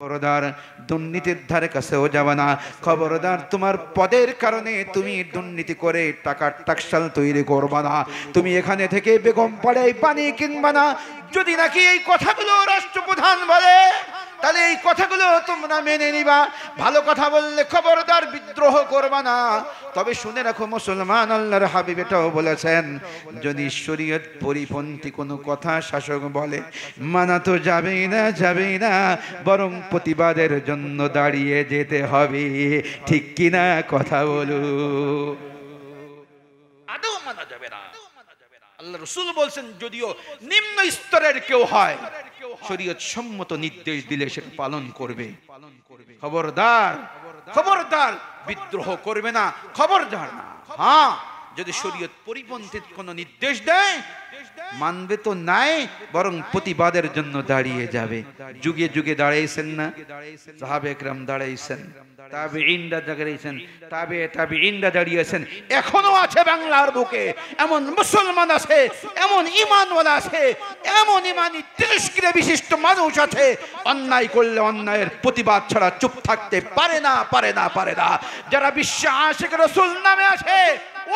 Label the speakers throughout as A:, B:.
A: খবরদার দুর্নীতির ধারে কাছেও যাবে না খবরদার তোমার পদের কারণে তুমি দুর্নীতি করে টাকার টাকশাল তৈরি করবা না তুমি এখানে থেকে বেগম পাড়ায় পানি কিনবা না যদি নাকি এই কথাগুলো রাষ্ট্রপ্রধান বলে তাহলে এই কথাগুলো তোমরা মেনে নিবা ভালো কথা বললে খবরদার বিদ্রোহ করবা না তবে শুনে রাখো মুসলমান আল্লাহর হাবিব এটাও বলেছেন যদি শরীয়ত পরিপন্থী কোনো কথা শাসক বলে মানা তো যাবেই না যাবেই না বরং প্রতিবাদের জন্য দাঁড়িয়ে যেতে হবে ঠিক কিনা কথা বলু আদৌ মানা যাবে না আল্লাহ রসুল বলছেন যদিও নিম্ন স্তরের কেউ হয় শরীয়ত সম্মত নির্দেশ দিলে সেটা পালন করবে খবরদার খবরদার বিদ্রোহ করবে না খবরদার না হ্যাঁ যদি শরীয়ত পরিপন্থী কোনো নির্দেশ দেয় মানবে তো নাই বরং প্রতিবাদের জন্য দাঁড়িয়ে যাবে যুগে যুগে দাঁড়াইছেন না সাহাবে দাঁড়াইছেন তাবে ইন্ডা দাঁড়িয়েছেন তাবে তাবে ইন্ডা দাঁড়িয়েছেন এখনো আছে বাংলার বুকে এমন মুসলমান আছে এমন ইমানওয়ালা আছে এমন ইমানি বিশিষ্ট মানুষ আছে অন্যায় করলে অন্যায়ের প্রতিবাদ ছাড়া চুপ থাকতে পারে না পারে না পারে না যারা বিশ্বাস রসুল নামে আছে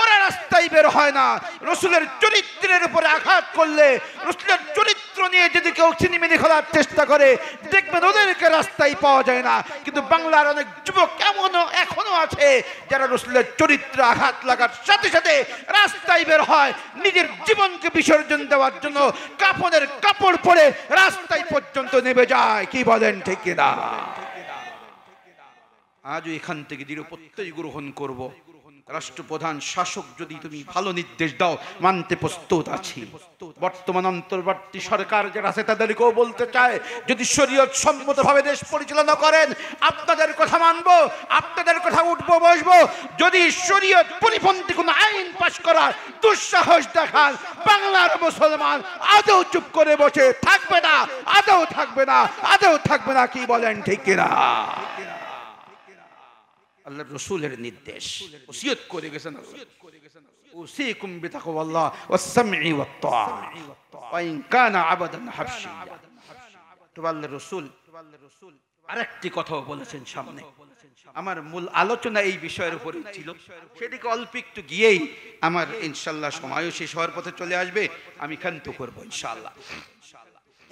A: ওরা রাস্তায় বের হয় না রসুলের চরিত্রের উপরে আঘাত করলে রসুলের চরিত্র নিয়ে যদি কেউ চিনিমিনি খোলার চেষ্টা করে দেখবেন ওদেরকে রাস্তায় পাওয়া যায় না কিন্তু বাংলার অনেক যুবক এমনও এখনো আছে যারা রসুলের চরিত্র আঘাত লাগার সাথে সাথে রাস্তায় বের হয় নিজের জীবনকে বিসর্জন দেওয়ার জন্য কাপড়ের কাপড় পরে রাস্তায় পর্যন্ত নেমে যায় কি বলেন ঠিক না আজও এখান থেকে দৃঢ় প্রত্যয় গ্রহণ করবো রাষ্ট্রপ্রধান শাসক যদি তুমি ভালো নির্দেশ দাও মানতে প্রস্তুত আছি বর্তমান অন্তর্বর্তী সরকার যারা আছে তাদেরকেও বলতে চায় যদি শরীয়ত ভাবে দেশ পরিচালনা করেন আপনাদের কথা মানব আপনাদের কথা উঠবো বসবো যদি শরীয়ত পরিপন্থী কোনো আইন পাশ করার দুঃসাহস দেখান বাংলার মুসলমান আদৌ চুপ করে বসে থাকবে না আদৌ থাকবে না আদৌ থাকবে না কি বলেন ঠিক কিনা আল্লাহ রসুলের নির্দেশ ওসিয়ত করে গেছেন ওসিকুম বিতাকওয়াল্লাহ ওয়াসসামঈ ওয়াত-তাআ ওয়া ইন কানা আবাদান হাবশিয়্যা তো রসুল আরেকটি কথাও বলেছেন সামনে আমার মূল আলোচনা এই বিষয়ের উপরে ছিল সেদিকে অল্প একটু গিয়েই আমার ইনশাল্লাহ সময়ও শেষ হওয়ার পথে চলে আসবে আমি ক্ষান্ত করবো ইনশাল্লাহ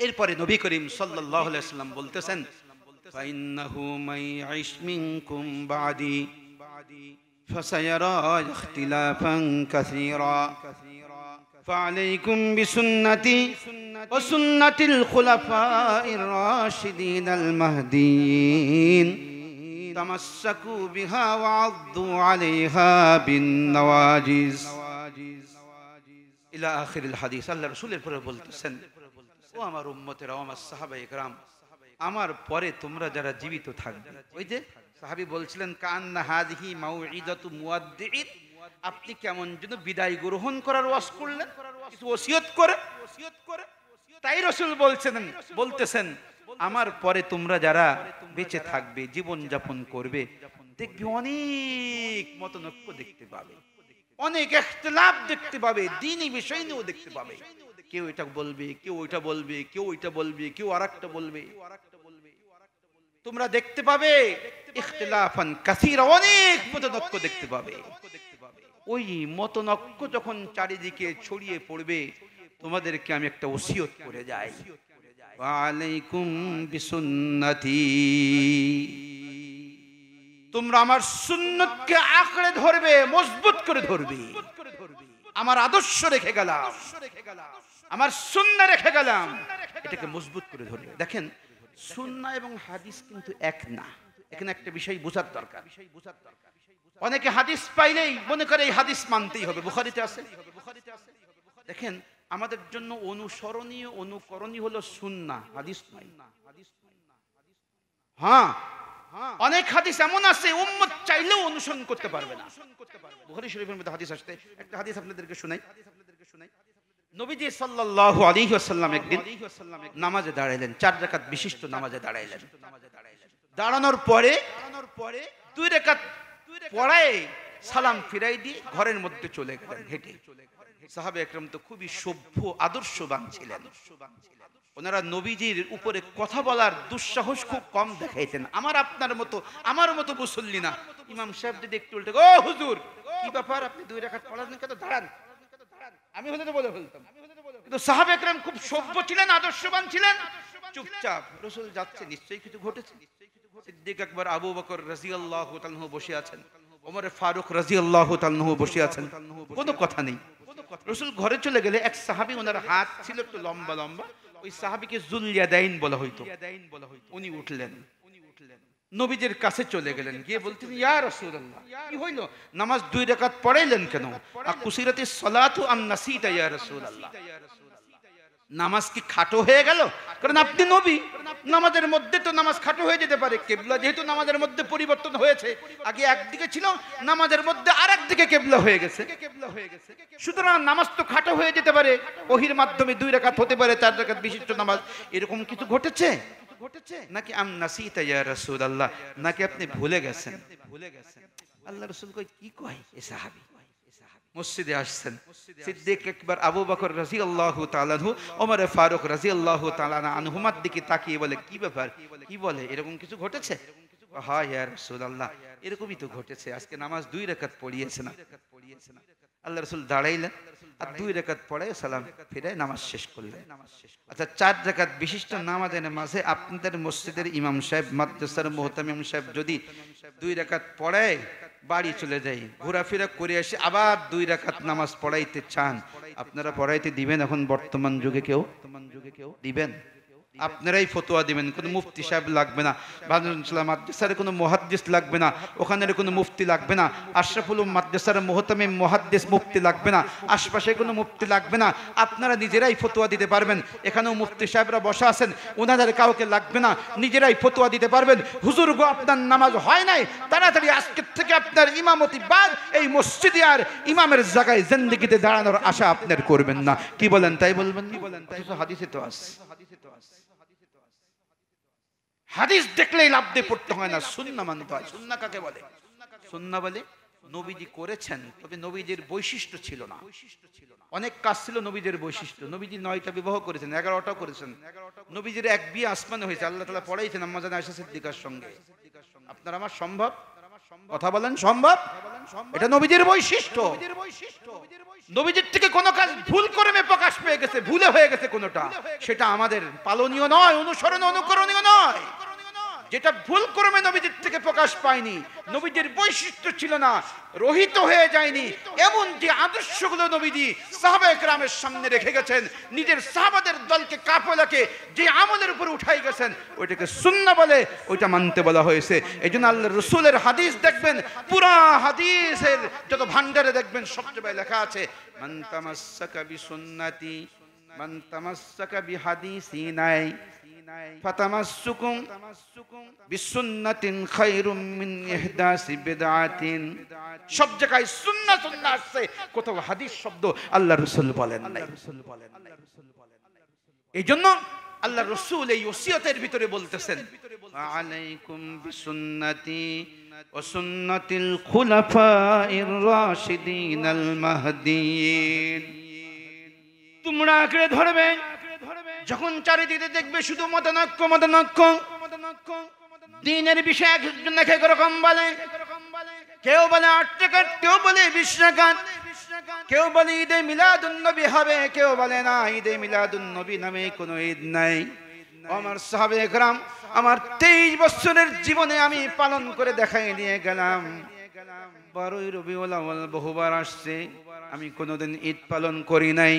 A: এরপরে নবী করিম সাল্লাহ সাল্লাম বলতেছেন فإنه من يعش منكم بعدي فسيرى اختلافا كثيرا فعليكم بسنتي وسنة الخلفاء الراشدين المهديين تمسكوا بها وعضوا عليها بالنواجز إلى آخر الحديث الله رسول الله বলতেছেন وامر আমার وامر الصحابة الكرام আমার পরে তোমরা যারা জীবিত থাকবে ওই যে সাহাবি বলছিলেন কান হাজহি মাউ ইদাতু মুয়াদ্দিদ আপনি কেমন যেন বিদায় গ্রহণ করার ওয়াস করলেন কিছু ওসিয়ত করে ওসিয়ত করে তাই রসুল বলছেন বলতেছেন আমার পরে তোমরা যারা বেঁচে থাকবে জীবন যাপন করবে দেখবে অনেক নক্ষ দেখতে পাবে অনেক একটা দেখতে পাবে দিনই বিষয় নিয়েও দেখতে পাবে কেউ এটা বলবে কেউ ওইটা বলবে কেউ ওইটা বলবে কেউ আর বলবে তোমরা দেখতে পাবে কাসির অনেক মতনক্য দেখতে পাবে ওই মতনক্য যখন চারিদিকে ছড়িয়ে পড়বে তোমাদেরকে আমি একটা ওসিয়ত করে যাই বিসুন্নতি তোমরা আমার সুন্নতকে আঁকড়ে ধরবে মজবুত করে ধরবে আমার আদর্শ রেখে গেলাম আমার সুন্না রেখে গেলাম এটাকে মজবুত করে ধরবে দেখেন সুন্না এবং হাদিস কিন্তু এক না এখানে একটা বিষয় বোঝার দরকার অনেকে হাদিস পাইলেই মনে করে এই হাদিস মানতেই হবে বুখারিতে আছে দেখেন আমাদের জন্য অনুসরণীয় অনুকরণীয় হলো সুন্না হাদিস নাই হ্যাঁ অনেক হাদিস এমন আছে উম্মত চাইলেও অনুসরণ করতে পারবে না বুখারি শরীফের মধ্যে হাদিস আসতে একটা হাদিস আপনাদেরকে শোনাই হাদিস আপনাদেরকে শোনাই নবীজি সাল্লাহ একদিন নামাজে দাঁড়াইলেন চার রেখাত বিশিষ্ট নামাজে দাঁড়াইলেন দাঁড়ানোর পরে পরে দুই রেখাত পড়ায় সালাম ফিরাই দিয়ে ঘরের মধ্যে চলে গেলেন হেঁটে সাহাবে একরম তো খুবই সভ্য আদর্শবান ছিলেন ওনারা নবীজির উপরে কথা বলার দুঃসাহস খুব কম দেখাইতেন আমার আপনার মতো আমার মতো মুসল্লি না ইমাম সাহেব যদি একটু উল্টে ও হুজুর কি ব্যাপার আপনি দুই রেখাত পড়ালেন কেন দাঁড়ান আমি হলে তো বলে ফেলতাম কিন্তু সাহাব একরাম খুব সভ্য ছিলেন আদর্শবান ছিলেন চুপচাপ রসুল যাচ্ছে নিশ্চয়ই কিছু ঘটেছে সিদ্দিক একবার আবু বকর রাজি আল্লাহ বসে আছেন ওমরে ফারুক রাজি আল্লাহ বসে আছেন কোনো কথা নেই রসুল ঘরে চলে গেলে এক সাহাবি ওনার হাত ছিল একটু লম্বা লম্বা ওই সাহাবিকে জুলিয়া দেয়ন বলা হইতো উনি উঠলেন নবীদের কাছে চলে গেলেন গিয়ে বলতেন ইয়া রসুল্লাহ কি হইল নামাজ দুই রেখাত পড়াইলেন কেন আর কুসিরাতে সলাতু আন্নাসিতা ইয়া রসুল্লাহ নামাজ কি খাটো হয়ে গেল কারণ আপনি নবী নামাজের মধ্যে তো নামাজ খাটো হয়ে যেতে পারে কেবলা যেহেতু নামাজের মধ্যে পরিবর্তন হয়েছে আগে একদিকে ছিল নামাজের মধ্যে আর একদিকে কেবলা হয়ে গেছে কেবলা হয়ে গেছে সুতরাং নামাজ তো খাটো হয়ে যেতে পারে ওহির মাধ্যমে দুই রেখাত হতে পারে চার রেখাত বিশিষ্ট নামাজ এরকম কিছু ঘটেছে ঘটেছে নাকি আম নাসিতা ইয়া আল্লাহ নাকি আপনি ভুলে গেছেন ভুলে গেছেন আল্লাহ রসুল কই কি কয় এ সাহাবি মসজিদে আসছেন সিদ্দিক একবার আবু বকর রাজি আল্লাহ তালানহু ওমরে ফারুক রাজি আল্লাহ তালানা আনহুমার দিকে তাকিয়ে বলে কি ব্যাপার কি বলে এরকম কিছু ঘটেছে হ্যাঁ ইয়ার রসুল আল্লাহ এরকমই তো ঘটেছে আজকে নামাজ দুই রেখাত পড়িয়েছে না পড়িয়েছে না আল্লাহ রসুল দাঁড়াইলেন আর দুই রেখাত পড়ে সালাম ফিরে নামাজ শেষ করলেন আচ্ছা চার রেখাত বিশিষ্ট নামাজের মাঝে আপনাদের মসজিদের ইমাম সাহেব মাদ্রাসার মোহতাম ইমাম সাহেব যদি দুই রেখাত পড়ে বাড়ি চলে যাই ঘোরাফেরা করে আসি আবার দুই রাখাত নামাজ পড়াইতে চান আপনারা পড়াইতে দিবেন এখন বর্তমান যুগে কেউ বর্তমান যুগে কেউ দিবেন আপনারাই ফতোয়া দিবেন কোনো মুফতি সাহেব লাগবে না বাহানুল্লাহ মাদ্রাসার কোনো মহাদ্দিস লাগবে না ওখানের কোনো মুফতি লাগবে না আশরাফুল মাদ্রাসার মোহতামে মহাদ্দিস মুফতি লাগবে না আশপাশে কোনো মুফতি লাগবে না আপনারা নিজেরাই ফতোয়া দিতে পারবেন এখানেও মুফতি সাহেবরা বসা আছেন ওনাদের কাউকে লাগবে না নিজেরাই ফতোয়া দিতে পারবেন হুজুর গো আপনার নামাজ হয় নাই তাড়াতাড়ি আজকের থেকে আপনার ইমামতি বাদ এই মসজিদে আর ইমামের জায়গায় জিন্দগিতে দাঁড়ানোর আশা আপনার করবেন না কি বলেন তাই বলবেন কি বলেন তাই হাদিসে তো আছে হাদিস দেখলেই লাভ দিয়ে পড়তে হয় না সুন্না মানতে হয় সুন্না কাকে বলে সুন্না বলে নবীজি করেছেন তবে নবীদের বৈশিষ্ট্য ছিল না অনেক কাজ ছিল নবীদের বৈশিষ্ট্য নবীজি নয়টা বিবাহ করেছেন এগারোটাও করেছেন নবীজির এক বিয়ে আসমানে হয়েছে আল্লাহ তালা পড়াইছেন আম্মা জানা আয়সা সিদ্দিকার সঙ্গে আপনার আমার সম্ভব কথা বলেন সম্ভব এটা নবীদের বৈশিষ্ট্য নবীজির থেকে কোনো কাজ ভুল করমে প্রকাশ পেয়ে গেছে ভুলে হয়ে গেছে কোনোটা সেটা আমাদের পালনীয় নয় অনুসরণ অনুকরণীয় নয় যেটা ভুল ক্রমে নবীদের থেকে প্রকাশ পায়নি নবীদের বৈশিষ্ট্য ছিল না রহিত হয়ে যায়নি এমন যে আদর্শগুলো নবীদি সাহাবা গ্রামের সামনে রেখে গেছেন নিজের সাহাবাদের দলকে কাপলাকে যে আমলের উপর উঠাই গেছেন ওইটাকে শূন্য বলে ওইটা মানতে বলা হয়েছে এই জন্য আল্লাহ রসুলের হাদিস দেখবেন পুরা হাদিসের যত ভান্ডারে দেখবেন সবচেয়ে লেখা আছে মান্তামাসাকা বিসুন্নাতি মান্তামাসাকা বিহাদিসি নাই ফাতামাসসুকুম বিসুন্নাতিন খায়রুম মিন ইহদাসি বিদআতিন সব জায়গায় সুন্নাহ সুন্নাহ আসছে কোথাও হাদিস শব্দ আল্লাহ রাসূল বলেন নাই এই জন্য আল্লাহ রসুল এই ওসিয়তের ভিতরে বলতেছেন আলাইকুম বিসুন্নতি ওসুন্নতিল খুলাফাইর রাশিদিন আল মাহদিন তোমরা আঁকড়ে ধরবে যখন চারিদিকে দেখবে শুধু মতানক্য মতানক্য দিনের বিষয় একজন দেখে রকম বলে কেউ বলে আট কেউ বলে বিশ কেউ বলে ঈদে নবী হবে কেউ বলে না ঈদে নবী নামে কোনো ঈদ নাই আমার সাহাবে একরাম আমার তেইশ বছরের জীবনে আমি পালন করে দেখাই দিয়ে গেলাম বারোই রবিউল বহুবার আসছে আমি কোনোদিন ঈদ পালন করি নাই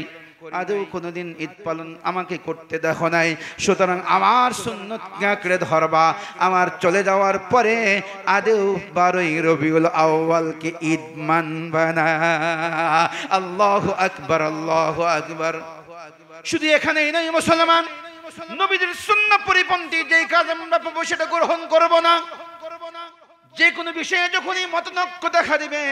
A: আদৌ কোনোদিন ঈদ পালন আমাকে করতে দেখো নাই সুতরাং আমার সুন্নত আঁকড়ে ধরবা আমার চলে যাওয়ার পরে আদেও বারোই রবিউল আউ্বালকে ঈদ মানবা না আল্লাহ আকবর আল্লাহ আকবর শুধু এখানেই নাই মুসলমান নবীদের শূন্য পরিপন্থী যেই কাজ আমরা সেটা গ্রহণ করবো না যে কোনো বিষয়ে যখনই মতনক্য দেখা দিবে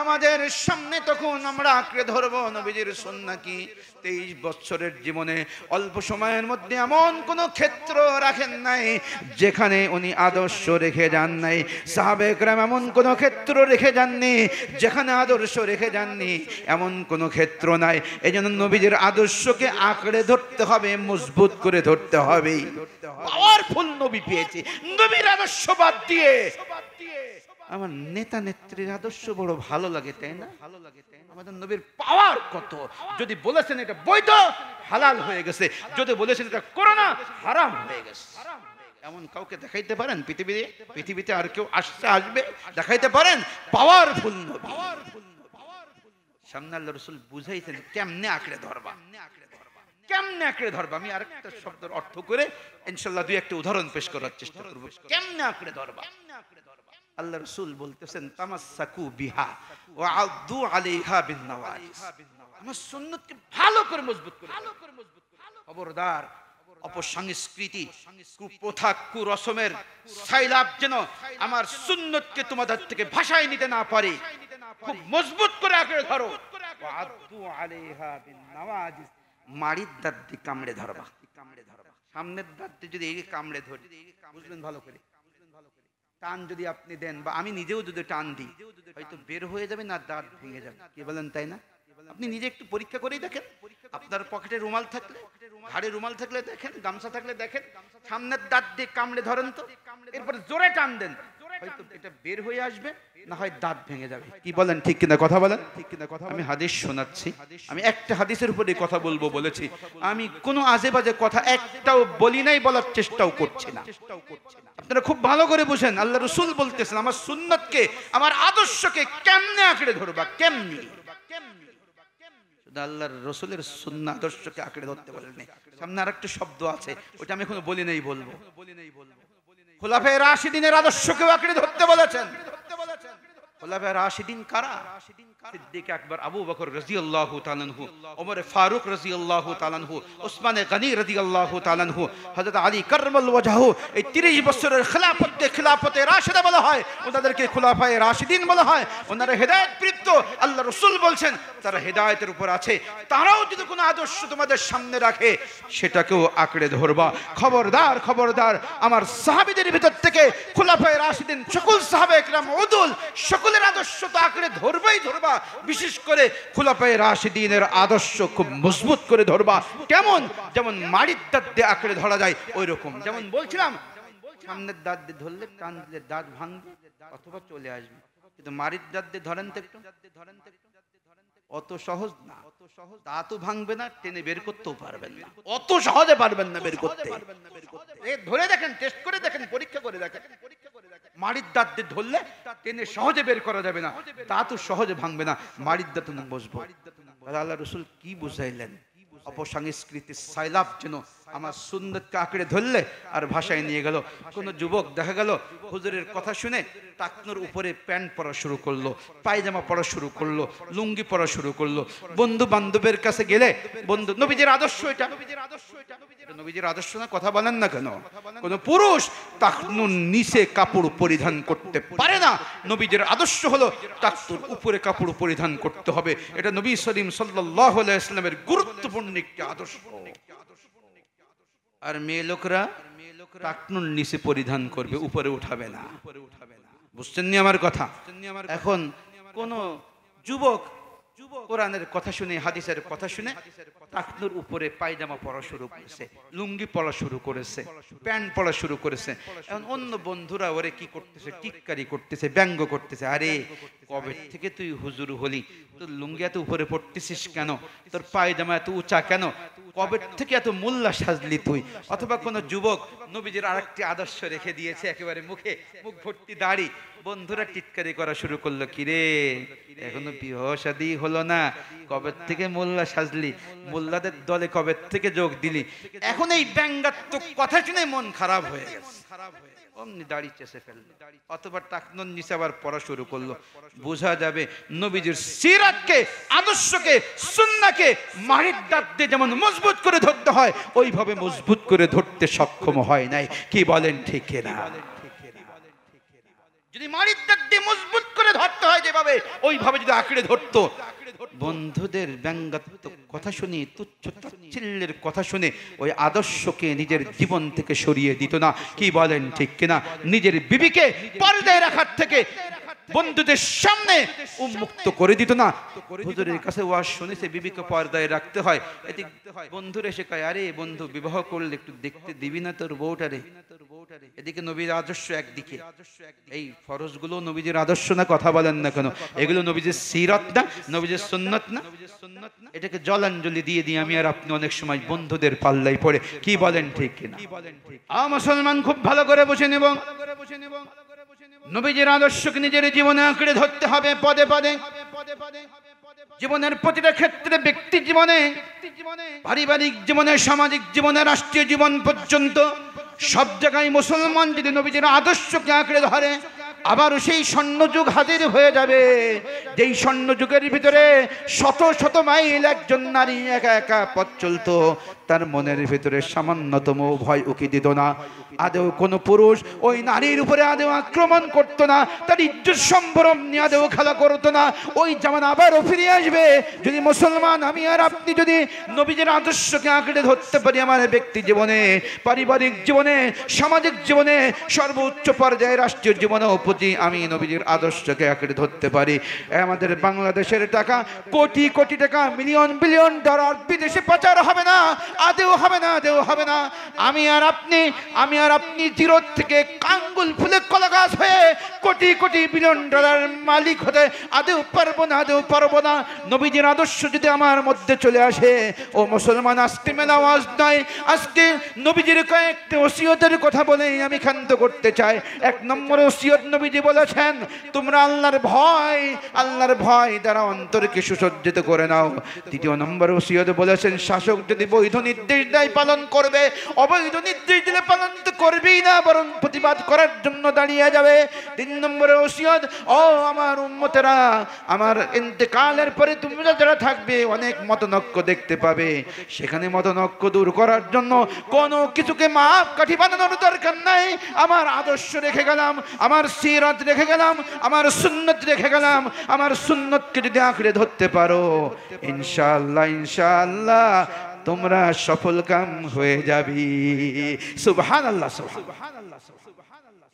A: আমাদের সামনে তখন আমরা আঁকড়ে ধরব নবীজির সন্ন্যাকি তেইশ বছরের জীবনে অল্প সময়ের মধ্যে এমন কোনো ক্ষেত্র রাখেন নাই যেখানে উনি আদর্শ রেখে যান নাই সাহাবেকরাম এমন কোনো ক্ষেত্র রেখে যাননি যেখানে আদর্শ রেখে যাননি এমন কোনো ক্ষেত্র নাই এই জন্য নবীজির আদর্শকে আঁকড়ে ধরতে হবে মজবুত করে ধরতে হবে পাওয়ারফুল নবী পেয়েছি নবীর আদর্শবাদ দিয়ে আমার নেতা নেত্রীর আদর্শ বড় ভালো লাগে তাই না ভালো লাগে তাই না আমাদের নবীর পাওয়ার কত যদি বলেছেন এটা বৈধ হালাল হয়ে গেছে যদি বলেছেন এটা করোনা হারাম হয়ে গেছে এমন কাউকে দেখাইতে পারেন পৃথিবীতে পৃথিবীতে আর কেউ আসতে আসবে দেখাইতে পারেন পাওয়ার ফুল পাওয়ারফুল সামনে আল্লাহ রসুল বুঝাইছেন কেমনে আঁকড়ে ধরবা কেমনে আঁকড়ে ধরবা আমি আরেকটা শব্দের অর্থ করে ইনশাল্লাহ দুই একটা উদাহরণ পেশ করার চেষ্টা করবো কেমনে আঁকড়ে ধরবা কেমনে আঁকড়ে ধরবা আল্লাহ রসুল বলতেছেন তামাসাকু বিহা ও আলিহা বিন আমার সুন্নতকে ভালো করে মজবুত করে ভালো করে মজবুত খবরদার অপসংস্কৃতি কুপ্রথা কুরসমের সাইলাব যেন আমার সুন্নতকে তোমাদের থেকে ভাষায় নিতে না পারে খুব মজবুত করে আঁকড়ে ধরো আদু আলিহা বিন মাড়ির দাঁত কামড়ে ধরবা কামড়ে ধরবা সামনের দাঁত যদি এই কামড়ে ধরে বুঝলেন ভালো করে টান যদি আপনি দেন বা আমি নিজেও যদি টান দিই হয়তো বের হয়ে যাবে না দাঁত ভেঙে যাবে কি বলেন তাই না আপনি নিজে একটু পরীক্ষা করেই দেখেন আপনার পকেটে রুমাল থাকলে ঘাড়ে রুমাল থাকলে দেখেন গামছা থাকলে দেখেন সামনের দাঁত দিয়ে কামড়ে ধরেন তো এরপরে জোরে টান দেন হয়তো এটা বের হয়ে আসবে না হয় দাঁত ভেঙে যাবে কি বলেন ঠিক কিনা কথা বলেন ঠিক কিনা কথা আমি হাদিস শোনাচ্ছি আমি একটা হাদিসের উপরে কথা বলবো বলেছি আমি কোনো আজে বাজে কথা একটাও বলি নাই বলার চেষ্টাও করছি না আপনারা খুব ভালো করে বুঝেন আল্লাহ রসুল বলতেছেন আমার সুন্নতকে আমার আদর্শকে কেমনে আঁকড়ে ধরবা কেমনি আল্লাহর রসুলের সুন্না আদর্শকে আঁকড়ে ধরতে বলেন সামনে আর একটা শব্দ আছে ওটা আমি এখনো বলি নাই বলবো বলি নাই বলবো খোলাফে রাশিদিনের আদর্শকেও আঁকড়ে ধরতে বলেছেন খোলাফে রাশিদিন কারা রাশিদিন সিদ্দিক আকবর আবু বকর রাজি আল্লাহ তালানহু ওমর ফারুক রাজি আল্লাহ তালানহু গনি রাজি আল্লাহ তালানহু হজরত আলী এই তিরিশ বছরের খেলাফতে রাশেদা বলা হয় ওনাদেরকে খোলাফায় রাশিদিন বলা হয় ওনারা হেদায়ত আল্লাহ রসুল বলছেন তারা হেদায়তের উপর আছে তারাও যদি কোনো আদর্শ তোমাদের সামনে রাখে সেটাকেও আঁকড়ে ধরবা খবরদার খবরদার আমার সাহাবিদের ভিতর থেকে খোলাফায় রাশিদিন সকল সাহাবে একরাম সকলের আদর্শ তো আঁকড়ে ধরবাই ধরবা বিশেষ করে খোলাপায় রাশিদিনের আদর্শ খুব মজবুত করে ধরবা কেমন যেমন মাড়ির দাঁত দিয়ে আঁকড়ে ধরা যায় ওই রকম যেমন বলছিলাম সামনের দাঁত দিয়ে ধরলে কান দিলে দাঁত ভাঙবে অথবা চলে আসবে কিন্তু মাড়ির দাঁত দিয়ে ধরেন তো একটু ধরেন তো অত সহজ না অত সহজ দাঁতও ভাঙবে না টেনে বের করতেও পারবেন না অত সহজে পারবেন না বের করতে ধরে দেখেন টেস্ট করে দেখেন পরীক্ষা করে দেখেন মাড়ির দাঁত দিয়ে ধরলে টেনে সহজে বের করা যাবে না দাঁতও সহজে ভাঙবে না মাড়ির দাঁত বসবো আল্লাহ রসুল কি বুঝাইলেন অপসংস্কৃতির সাইলাফ যেন আমার সুন্দরকে আঁকড়ে ধরলে আর ভাষায় নিয়ে গেল কোনো যুবক দেখা গেল হুজুরের কথা শুনে টাকনুর উপরে প্যান্ট পরা শুরু করলো পায়জামা পরা শুরু করলো লুঙ্গি পরা শুরু করলো বন্ধু বান্ধবের কাছে গেলে বন্ধু নবীজের আদর্শ এটা নবীজের আদর্শ এটা নবীজের আদর্শ না কথা বলেন না কেন কোনো পুরুষ টাকনুর নিচে কাপড় পরিধান করতে পারে না নবীজের আদর্শ হলো টাকনুর উপরে কাপড় পরিধান করতে হবে এটা নবী সলিম সাল্লাহ ইসলামের গুরুত্বপূর্ণ একটি আদর্শ আর মেয়ে লোকরা টাকনুর নিচে পরিধান করবে উপরে উঠাবে না বুঝছেন নি আমার কথা এখন কোন যুবক কোরআনের কথা শুনে হাদিসের কথা শুনে টাকনুর উপরে পায়জামা পরা শুরু করেছে লুঙ্গি পরা শুরু করেছে প্যান্ট পরা শুরু করেছে এখন অন্য বন্ধুরা ওরে কি করতেছে টিটকারি করতেছে ব্যঙ্গ করতেছে আরে কবে থেকে তুই হুজুর হলি তোর লুঙ্গি এত উপরে পড়তেছিস কেন তোর পায়জামা এত উঁচা কেন কবে থেকে এত মোল্লা সাজলি তুই অথবা কোন যুবক নবীজির আরেকটি আদর্শ রেখে দিয়েছে একেবারে মুখে মুখ ভর্তি দাড়ি বন্ধুরা টিটকারি করা শুরু করলো কিরে এখনো বিবাহ হলো না কবে থেকে মোল্লা সাজলি মোল্লাদের দলে কবে থেকে যোগ দিলি এখন এই ব্যঙ্গাত্মক কথা শুনে মন খারাপ হয়ে গেছে খারাপ হয়ে অমনি দাড়ি চেষে ফেললো অতবার তাকনুন নিচে আবার পড়া শুরু করলো বোঝা যাবে নবীজির সিরাতকে আদর্শকে সুন্নাকে মারির দাঁত দিয়ে যেমন মজবুত করে ধরতে হয় ওইভাবে মজবুত করে ধরতে সক্ষম হয় নাই কি বলেন ঠিক না যদি মারির দাঁত দিয়ে মজবুত করে ধরতে হয় যেভাবে ওইভাবে যদি আঁকড়ে ধরতো বন্ধুদের ব্যঙ্গাত্মক কথা শুনে তুচ্ছ তাচ্ছিল্যের কথা শুনে ওই আদর্শকে নিজের জীবন থেকে সরিয়ে দিত না কি বলেন ঠিক কিনা নিজের বিবিকে পর্দায় রাখার থেকে বন্ধুদের সামনে উন্মুক্ত করে দিত না হুজুরের কাছে ওয়াজ শুনেছে বিবিকে পর্দায় রাখতে হয় এদিক বন্ধুর সে কয় আরে বন্ধু বিবাহ করলে একটু দেখতে দিবি না তোর বউটারে এদিকে নবীর আদর্শ একদিকে এই ফরজগুলো নবীজির আদর্শ না কথা বলেন না কেন এগুলো নবীজির সিরত না নবীজির সুন্নত না এটাকে জলাঞ্জলি দিয়ে দিই আমি আর আপনি অনেক সময় বন্ধুদের পাল্লাই পড়ে কি বলেন ঠিক কিনা মুসলমান খুব ভালো করে বসে নেব ভালো করে বসে নেব নবীজির আদর্শকে নিজের জীবনে আঁকড়ে ধরতে হবে পদে পদে জীবনের প্রতিটা ক্ষেত্রে ব্যক্তি জীবনে পারিবারিক জীবনে সামাজিক জীবনে রাষ্ট্রীয় জীবন পর্যন্ত সব জায়গায় মুসলমান যদি নবীজির আদর্শকে আঁকড়ে ধরে আবার সেই স্বর্ণযুগ হাজির হয়ে যাবে যেই স্বর্ণযুগের ভিতরে শত শত মাইল একজন নারী একা একা পথ চলত তার মনের ভিতরে সামান্যতম ভয় উকি দিত না আদেও কোনো পুরুষ ওই নারীর উপরে আদেও আক্রমণ করত না তার ইজ্জত সম্ভ্রম নিয়ে আদেও খেলা করতো না ওই যেমন আবারও ফিরে আসবে যদি মুসলমান আমি আর আপনি যদি নবীজের আদর্শকে আঁকড়ে ধরতে পারি আমার ব্যক্তি জীবনে পারিবারিক জীবনে সামাজিক জীবনে সর্বোচ্চ পর্যায়ে রাষ্ট্রীয় জীবনে যদি আমি নবীজির আদর্শকে আঁকড়ে ধরতে পারি আমাদের বাংলাদেশের টাকা কোটি কোটি টাকা মিলিয়ন বিলিয়ন ডলার বিদেশে পাচার হবে না আদেও হবে না আদেও হবে না আমি আর আপনি আমি আর আপনি জিরোর থেকে কাঙ্গুল ফুলে কলাগাছ হয়ে কোটি কোটি বিলিয়ন ডলার মালিক হতে আদেও পারবো না আদেও পারবো না নবীজির আদর্শ যদি আমার মধ্যে চলে আসে ও মুসলমান আজকে মেলা মেলাওয়াজ নয় আজকে নবীজির কয়েকটি ওসিয়তের কথা বলেই আমি ক্ষান্ত করতে চাই এক নম্বরে ওসিয়ত নবী নবীজি বলেছেন তোমরা আল্লাহর ভয় আল্লাহর ভয় দ্বারা অন্তরকে সুসজ্জিত করে নাও তৃতীয় নম্বর ওসিয়ত বলেছেন শাসক যদি বৈধ নির্দেশ দেয় পালন করবে অবৈধ নির্দেশ দিলে পালন তো করবেই না বরং প্রতিবাদ করার জন্য দাঁড়িয়ে যাবে তিন নম্বরে ওসিয়ত ও আমার উন্মতেরা আমার ইন্তেকালের পরে তোমরা যারা থাকবে অনেক মতনক্য দেখতে পাবে সেখানে মতনক্য দূর করার জন্য কোনো কিছুকে মাপ কাঠি বানানোর দরকার নাই আমার আদর্শ রেখে গেলাম আমার সিরাত রেখে গেলাম আমার সুন্নত রেখে গেলাম আমার সুন্নতকে যদি আঁকড়ে ধরতে পারো ইনশাল্লাহ ইনশাল্লাহ তোমরা সফল কাম হয়ে যাবি সুবহান আল্লাহ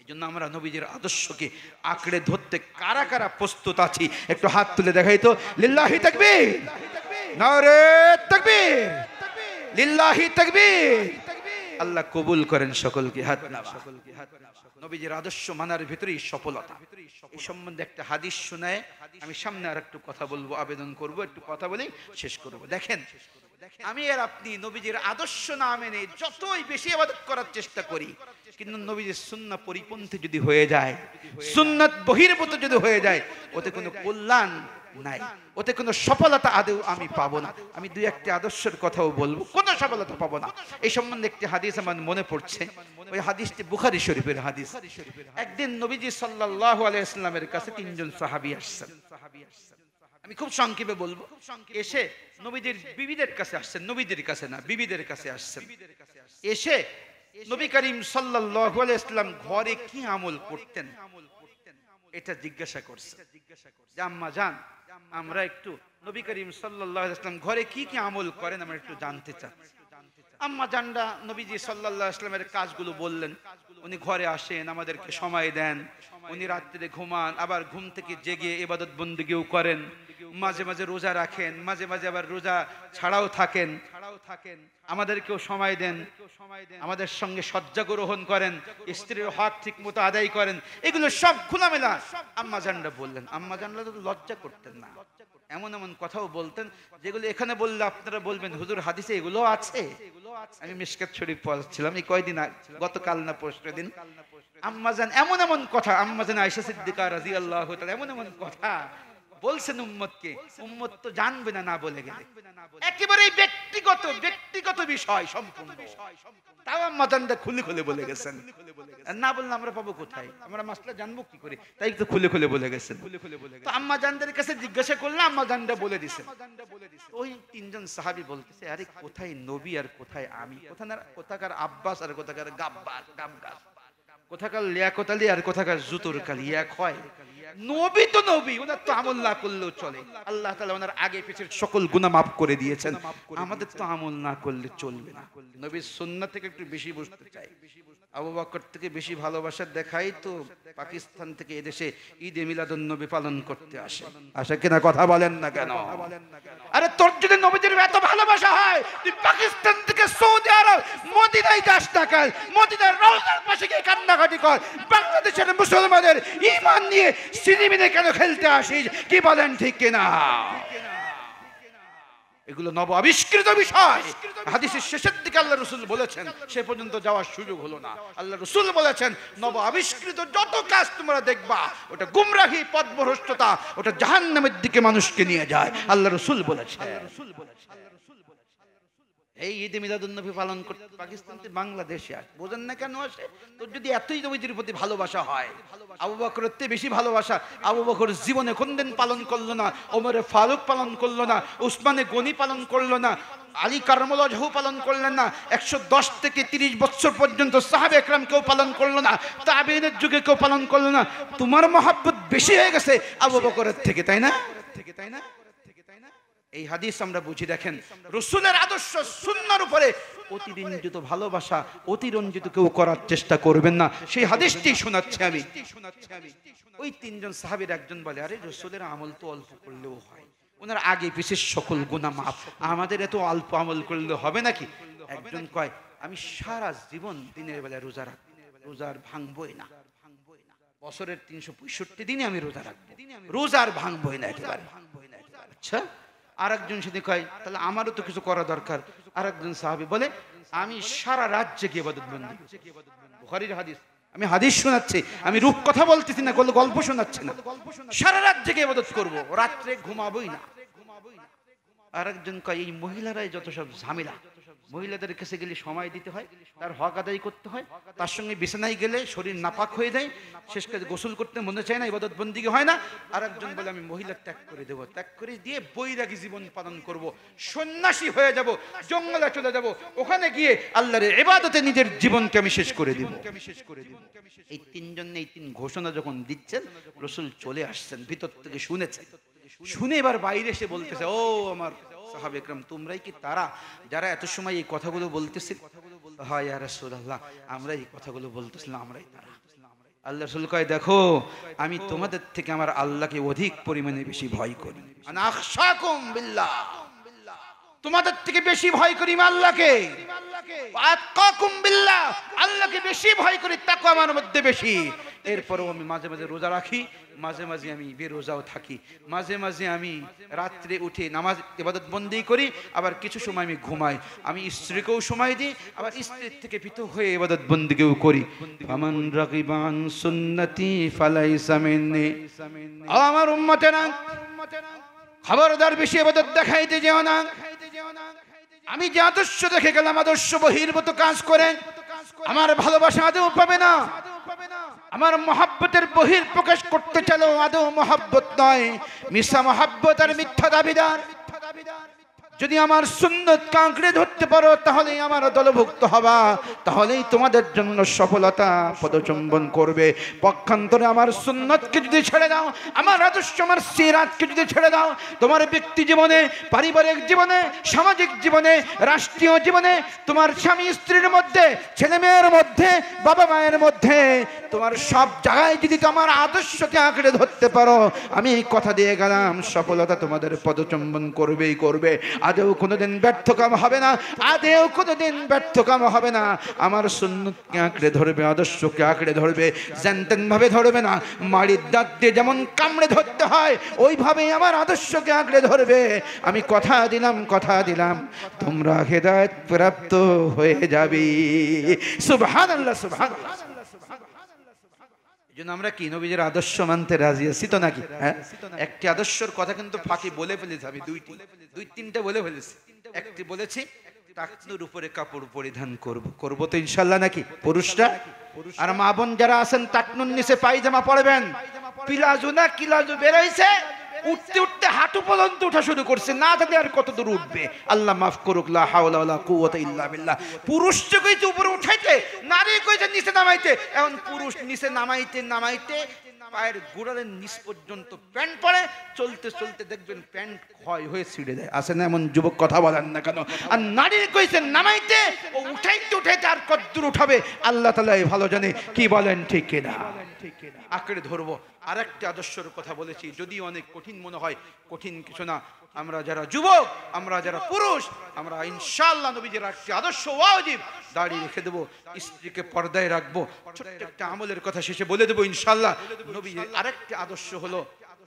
A: এই জন্য আমরা নবীজির আদর্শকে আঁকড়ে ধরতে কারা কারা প্রস্তুত আছি একটু হাত তুলে দেখাই তো লিল্লাহি তাকবীর নারে তাকবীর লিল্লাহি তাকবীর আল্লাহ কবুল করেন সকলকে হাত সকলকে হাত নবীজির আদর্শ মানার ভিতরেই সফলতা এই সম্বন্ধে একটা হাদিস শোনায় আমি সামনে আর একটু কথা বলবো আবেদন করব একটু কথা বলেই শেষ করব দেখেন শেষ আমি আর আপনি নবীজির আদর্শ না মেনে যতই বেশি আবাদত করার চেষ্টা করি কিন্তু নবীজির সুন্না পরিপন্থী যদি হয়ে যায় সুন্নাত বহির্ভূত যদি হয়ে যায় ওতে কোনো কল্যাণ নাই ওতে কোনো সফলতা আদেও আমি পাবো না আমি দুই একটি আদর্শের কথাও বলবো কোনো সফলতা পাবো না এই সম্বন্ধে একটি হাদিস আমার মনে পড়ছে ওই হাদিসটি বুখারি শরীফের হাদিস একদিন নবীজি সাল্লাহ আলাইসলামের কাছে তিনজন সাহাবি আসছেন সাহাবি আসছেন আমি খুব সংক্ষেপে বলবো এসে নবীদের বিবিদের কাছে আসছেন নবীদের কাছে না বিবিদের কাছে আসছেন এসে নবী করিম সাল্লাহ ইসলাম ঘরে কি আমল করতেন এটা জিজ্ঞাসা করছে যে আম্মা যান আমরা একটু নবী করিম সাল্লাহ ইসলাম ঘরে কি কি আমল করেন আমরা একটু জানতে চাচ্ছি আম্মা জানডা নবীজি সাল্লাহ ইসলামের কাজগুলো বললেন উনি ঘরে আসেন আমাদেরকে সময় দেন উনি রাত্রে ঘুমান আবার ঘুম থেকে জেগে এবাদত বন্দিগিও করেন মাঝে মাঝে রোজা রাখেন মাঝে মাঝে আবার রোজা ছাড়াও থাকেন ছাড়াও থাকেন আমাদেরকেও সময় দেন আমাদের সঙ্গে সজ্জা গ্রহণ করেন স্ত্রীর হক ঠিক মতো আদায় করেন এগুলো সব খোলামেলা আম্মা জানরা বললেন আম্মা জানরা তো লজ্জা করতেন না এমন এমন কথাও বলতেন যেগুলো এখানে বললে আপনারা বলবেন হুজুর হাদিসে এগুলো আছে আমি মিসকাত শরীফ পড়াচ্ছিলাম এই কয়দিন গতকাল না পরশু দিন আম্মাজান এমন এমন কথা আম্মাজান আয়সা সিদ্দিকা রাজি আল্লাহ এমন এমন কথা বলছেন উম্মতকে উম্মত তো জানবে না না বলে গেলে একেবারে ব্যক্তিগত ব্যক্তিগত বিষয় সম্পূর্ণ তাও আম্মাদানটা খুলে খুলে বলে গেছেন না বললে আমরা পাবো কোথায় আমরা মাসলা জানবো কি করে তাই তো খুলে খুলে বলে গেছেন খুলে খুলে বলে তো আম্মাজানদের কাছে জিজ্ঞাসা করলে আম্মাজানটা বলে দিছে ওই তিনজন সাহাবি বলতেছে আরে কোথায় নবী আর কোথায় আমি কোথাকার আব্বাস আর কোথাকার গাব্বাস গামগাস কোথাকার লিয়াকত আলী আর কোথাকার জুতুর কালী এক হয় নবী তো নবী ওনার তো আমল না করলেও চলে আল্লাহ তালা ওনার আগে পিছের সকল গুণা মাফ করে দিয়েছেন আমাদের তো আমল না করলে চলবে না নবীর সন্না থেকে একটু বেশি বুঝতে চাই বেশি আবু বকর থেকে বেশি ভালোবাসা দেখাই তো পাকিস্তান থেকে এদেশে ঈদে নবী পালন করতে আসে আসে কিনা কথা বলেন না কেন আরে তোর যদি নবীদের এত ভালোবাসা হয় তুই পাকিস্তান থেকে সৌদি আরব মদিনায় যাস না কেন মদিনার রওজার পাশে গিয়ে কান্নাকাটি কর বাংলাদেশের মুসলমানদের ইমান নিয়ে সিনেমিনে কেন খেলতে আসিস কি বলেন ঠিক কিনা এগুলো নব আবিষ্কৃত বিষয় হাদিসের শেষের দিকে আল্লাহ রসুল বলেছেন সে পর্যন্ত যাওয়ার সুযোগ হলো না আল্লাহ রসুল বলেছেন নব আবিষ্কৃত যত কাজ তোমরা দেখবা ওটা গুমরাহি পদ্মভ্রষ্টতা ওটা জাহান নামের দিকে মানুষকে নিয়ে যায় আল্লাহ রসুল বলেছেন রসুল বলেছেন এই ঈদে নবী পালন করতে পাকিস্তান বাংলাদেশে আসে বোঝেন না কেন আসে তোর যদি এতই নবীজির প্রতি ভালোবাসা হয় আবু বকরের চেয়ে বেশি ভালোবাসা আবু বকর জীবনে দিন পালন করলো না ওমরে ফারুক পালন করলো না উসমানে গনি পালন করলো না আলী কারমলজহু পালন করলেন না একশো দশ থেকে তিরিশ বছর পর্যন্ত সাহাবে একরাম কেউ পালন করলো না তাবিনের যুগে কেউ পালন করলো না তোমার মহাব্বত বেশি হয়ে গেছে আবু বকরের থেকে তাই না থেকে তাই না এই হাদিস আমরা বুঝি দেখেন রসুলের আদর্শ সুন্নার উপরে অতিরঞ্জিত ভালোবাসা অতিরঞ্জিত কেউ করার চেষ্টা করবেন না সেই হাদিসটি শোনাচ্ছি আমি ওই তিনজন সাহাবির একজন বলে আরে রসুলের আমল তো অল্প করলেও হয় ওনার আগে বিশেষ সকল গুণা মাফ আমাদের এত অল্প আমল করলে হবে নাকি একজন কয় আমি সারা জীবন দিনের বেলা রোজা রাখ রোজার ভাঙবই না বছরের তিনশো পঁয়ষট্টি দিনে আমি রোজা রাখবো রোজার ভাঙবই না একেবারে আচ্ছা আরেকজন সেদি কয় তাহলে আমারও তো কিছু করা দরকার আরেকজন সাহাবি বলে আমি সারা রাজ্যে গিয়ে বন্ধু বুখারির হাদিস আমি হাদিস শোনাচ্ছি আমি রূপ কথা বলতেছি না গল্প শোনাচ্ছি না সারা রাজ্যে গিয়ে বদত করবো রাত্রে ঘুমাবোই না আরেকজন কয় এই মহিলারাই যত সব ঝামেলা মহিলাদের কাছে গেলে সময় দিতে হয় তার হক আদায় করতে হয় তার সঙ্গে বিছানায় গেলে শরীর নাপাক হয়ে যায় শেষ কাজে গোসল করতে মনে চায় না ইবাদত বন্দিকে হয় না আর একজন বলে আমি মহিলা ত্যাগ করে দেবো ত্যাগ করে দিয়ে বৈরাগী জীবন পালন করব। সন্ন্যাসী হয়ে যাব জঙ্গলে চলে যাব ওখানে গিয়ে আল্লাহরে এবাদতে নিজের জীবনকে আমি শেষ করে দিব এই তিনজন এই তিন ঘোষণা যখন দিচ্ছেন রসুল চলে আসছেন ভিতর থেকে শুনেছেন শুনে এবার বাইরে এসে বলতেছে ও আমার সাহাব একরাম তোমরাই কি তারা যারা এত সময় এই কথাগুলো বলতেছিল হয় হ্যাঁ, আর রাসূলুল্লাহ আমরা এই কথাগুলো বলতেছিলাম আমরাই তারা আল্লাহ রসুল কয় দেখো আমি তোমাদের থেকে আমার আল্লাহকে অধিক পরিমাণে বেশি ভয় করি বিল্লাহ তোমাদের থেকে বেশি ভয় করি আল্লাহকে আল্লাহকে বেশি ভয় করি তাকে আমার মধ্যে বেশি এরপরও আমি মাঝে মাঝে রোজা রাখি মাঝে মাঝে আমি বেরোজাও থাকি মাঝে মাঝে আমি রাত্রে উঠে নামাজ এবাদত বন্দি করি আবার কিছু সময় আমি ঘুমাই আমি স্ত্রীকেও সময় দিই আবার স্ত্রীর থেকে ভীত হয়ে এবাদত বন্দিকেও করি ফালাই আমার উম্মতে খবরদার বেশি এবাদত দেখাইতে যেও না আমি যে আদর্শ দেখে গেলাম আদর্শ বহির্ভূত কাজ করেন আমার ভালোবাসা আদৌ পাবে না আমার মহাব্বতের বহির প্রকাশ করতে চালো আদৌ মহাব্বত নয় মিশা মহাব্বত আর মিথ্যা দাবিদার মিথ্যা দাবিদার যদি আমার সুন্দর কাঁকড়ে ধরতে পারো তাহলেই আমার দলভুক্ত হবা তাহলেই তোমাদের জন্য সফলতা পদচুম্বন করবে পক্ষান্তরে আমার সুন্নতকে যদি ছেড়ে দাও আমার আদর্শ আমার সিরাতকে যদি ছেড়ে দাও তোমার ব্যক্তি জীবনে পারিবারিক জীবনে সামাজিক জীবনে রাষ্ট্রীয় জীবনে তোমার স্বামী স্ত্রীর মধ্যে ছেলে মেয়ের মধ্যে বাবা মায়ের মধ্যে তোমার সব জায়গায় যদি তোমার আদর্শকে আঁকড়ে ধরতে পারো আমি এই কথা দিয়ে গেলাম সফলতা তোমাদের পদচম্বন করবেই করবে আর আদেও কোনোদিন ব্যর্থকাম হবে না আদেও কোনোদিন ব্যর্থকাম হবে না আমার সুন্নতকে আঁকড়ে ধরবে আদর্শকে আঁকড়ে ধরবে জ্যানতেনভাবে ধরবে না মাড়ির দাঁত দিয়ে যেমন কামড়ে ধরতে হয় ওইভাবেই আমার আদর্শকে আঁকড়ে ধরবে আমি কথা দিলাম কথা দিলাম তোমরা হেদায়ত প্রাপ্ত হয়ে যাবি সুবহান আল্লাহ জন্য আমরা কি নবীজের আদর্শ মানতে রাজি আছি তো নাকি হ্যাঁ একটি আদর্শের কথা কিন্তু ফাঁকি বলে ফেলেছি আমি দুইটি দুই তিনটে বলে ফেলেছি একটি বলেছি টাকনুর উপরে কাপড় পরিধান করব করব তো ইনশাল্লাহ নাকি পুরুষরা আর মা বোন যারা আছেন টাকনুর নিচে পায়জামা পরবেন পিলাজু না কিলাজু বেরোইছে উঠতে উঠতে হাঁটু পর্যন্ত উঠা শুরু করছে না জানি আর কত দূর উঠবে আল্লাহ মাফ করুক লা হাওলা ওয়ালা কুওয়াতা ইল্লা বিল্লাহ কইতে উপরে উঠাইতে নারী কইতে নিচে নামাইতে এখন পুরুষ নিচে নামাইতে নামাইতে পায়ের গোড়ালের নিচ পর্যন্ত প্যান্ট পরে চলতে চলতে দেখবেন প্যান্ট ক্ষয় হয়ে ছিঁড়ে দেয় আসে না এমন যুবক কথা বলেন না কেন আর নারীর কইছে নামাইতে ও উঠাইতে উঠাইতে আর কদ্দূর উঠাবে আল্লাহ তালা ভালো জানে কি বলেন ঠিক কিনা আঁকড়ে ধরবো আর একটা আদর্শের কথা বলেছি যদি অনেক কঠিন মনে হয় কঠিন কিছু না আমরা যারা যুবক আমরা যারা পুরুষ আমরা ইনশাল্লাহ নবীজির একটি আদর্শ ওয়াজিব দাঁড়িয়ে রেখে দেবো স্ত্রীকে পর্দায় রাখবো ছোট্ট একটা আমলের কথা শেষে বলে দেবো ইনশাল্লাহ নবীজির আরেকটা আদর্শ হলো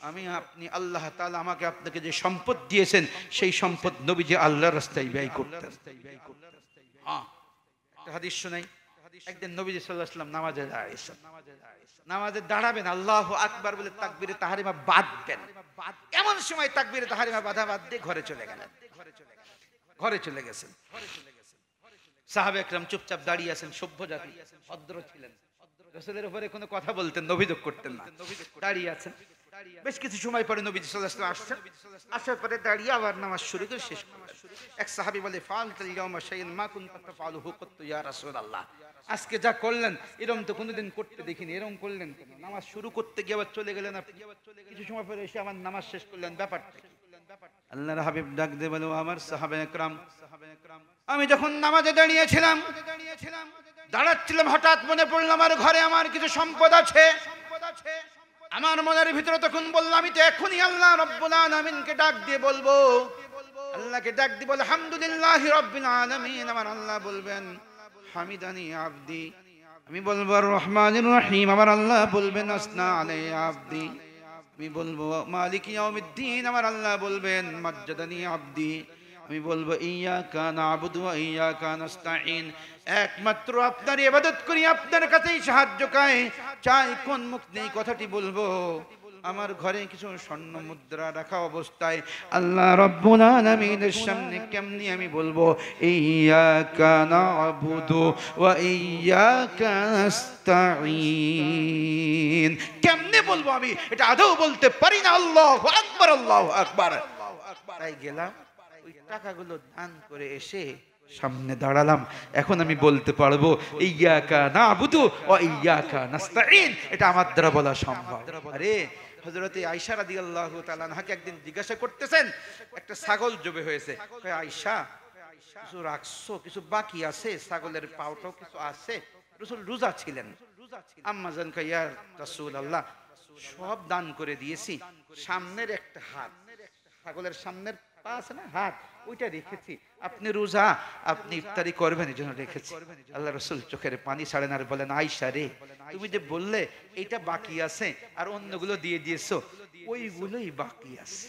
A: আমি আপনি আল্লাহ তালা আমাকে আপনাকে যে সম্পদ দিয়েছেন সেই সম্পদ নবীজি আল্লাহ রাস্তায় ব্যয় করতেন হ্যাঁ, হাদিস শোনাই একদিন নবীজি সাল্লাহাম নামাজে দাঁড়াইছেন নামাজে নামাজে দাঁড়াবেন আল্লাহ আকবার বলে তাকবিরে তাহারিমা বাঁধবেন এমন সময় তাকবিরে তাহারিমা বাঁধা বাদ দিয়ে ঘরে চলে গেলেন ঘরে চলে গেছেন সাহাবে একরাম চুপচাপ দাঁড়িয়ে আছেন সভ্য জাতি ভদ্র ছিলেন রসুলের উপরে কোনো কথা বলতেন অভিযোগ করতেন না দাঁড়িয়ে আছেন বেশ কিছু সময় পরে নবী সাল্লাল্লাহু আসছেন আসার পরে দাঁড়িয়ে আবার নামাজ শুরু করে শেষ এক সাহাবী বলে ফাল তাল ইয়াউমা শাইন মা কুনতা তাফআলুহু কত ইয়া রাসূলুল্লাহ আজকে যা করলেন এরম তো কোনোদিন করতে দেখিনি এরম করলেন কেন নামাজ শুরু করতে গিয়ে আবার চলে গেলেন আপনি কিছু সময় পরে এসে আমার নামাজ শেষ করলেন ব্যাপারটা আল্লাহর হাবিব ডাক দে বলো আমার সাহাবে একরাম আমি যখন নামাজে দাঁড়িয়েছিলাম দাঁড়াচ্ছিলাম হঠাৎ মনে পড়লো আমার ঘরে আমার কিছু সম্পদ আছে আমার মনের ভিতরে তখন বললো আমি তো এখনই আল্লাহ রব্বুল আলামিনকে ডাক দিয়ে বলবো আল্লাহকে ডাক দিয়ে বলে আলহামদুলিল্লাহ রব্বিল আলামিন আমার আল্লাহ বলবেন হামিদানি আবদি আমি বলবো রহমান রহিম আমার আল্লাহ বলবেন আসনা আলাই আবদি আমি বলবো মালিক ইয়াউমিদ্দিন আমার আল্লাহ বলবেন মজ্জাদানি আবদি আমি বলবো ইয়া কান আবুদু ইয়া কান আস্তাইন একমাত্র আপনার ইবাদত করি আপনার কাছেই সাহায্য চাই চাই কোন মুখ নেই কথাটি বলবো আমার ঘরে কিছু স্বর্ণ মুদ্রা রাখা অবস্থায় আল্লাহ রব্বুলের সামনে কেমনি আমি বলবো ইয়াকা কেমনে বলবো আমি এটা আদৌ বলতে পারি না আল্লাহ আকবর আল্লাহ আকবর তাই গেলাম ওই টাকাগুলো দান করে এসে সামনে দাঁড়ালাম এখন আমি বলতে পারবো ইয়াকা না বুধু ও ইয়াকা নাস্তাইন এটা আমার দ্বারা বলা সম্ভব আরে হজরতে আয়সা রাদি আল্লাহ তালাকে একদিন জিজ্ঞাসা করতেছেন একটা ছাগল জবে হয়েছে আয়সা কিছু রাখছো কিছু বাকি আছে ছাগলের পাওটাও কিছু আছে রসুল রোজা ছিলেন রাসুল আল্লাহ সব দান করে দিয়েছি সামনের একটা হাত ছাগলের সামনের পা আছে না হাত ওইটা রেখেছি আপনি রোজা আপনি ইফতারি করবেন এই জন্য রেখেছি আল্লাহ রসুল চোখের পানি সারেন আর বলেন আইসা রে তুমি যে বললে এটা বাকি আছে আর অন্যগুলো দিয়ে দিয়েছো ওইগুলোই বাকি আছে